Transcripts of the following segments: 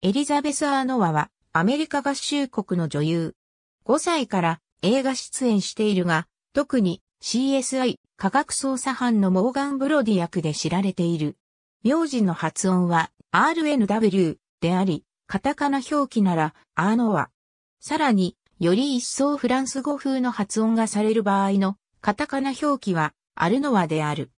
エリザベス・アーノワは、アメリカ合衆国の女優。5歳から映画出演しているが、特に CSI 科学捜査班のモーガン・ブロディ役で知られている。名字の発音は RNW であり、カタカナ表記ならアーノワ。さらに、より一層フランス語風の発音がされる場合のカタカナ表記はアルノワである。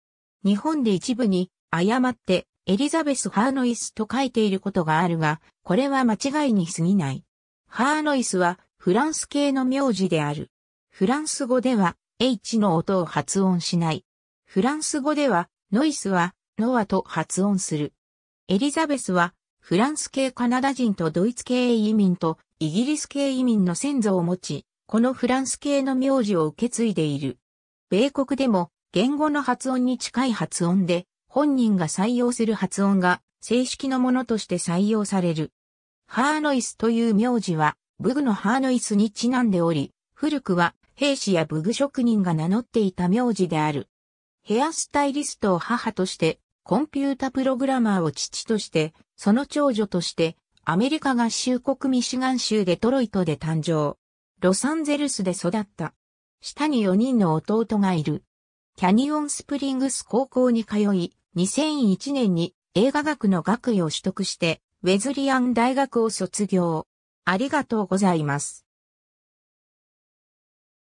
日本で一部に誤ってエリザベス・ハーノイスと書いていることがあるが、これは間違いに過ぎない。ハーノイスはフランス系の名字である。フランス語では H の音を発音しない。フランス語ではノイスはノアと発音する。エリザベスはフランス系カナダ人とドイツ系移民とイギリス系移民の先祖を持ち、このフランス系の名字を受け継いでいる。米国でも言語の発音に近い発音で本人が採用する発音が正式のものとして採用される。ハーノイスという名字は、武具のハーノイスにちなんでおり、古くは兵士や武具職人が名乗っていた名字である。ヘアスタイリストを母として、コンピュータプログラマーを父として、その長女として、アメリカ合衆国ミシガン州デトロイトで誕生。ロサンゼルスで育った。下に4人の弟がいる。キャニオンスプリングス高校に通い、2001年に映画学の学位を取得して、ウェズリアン大学を卒業。ありがとうございます。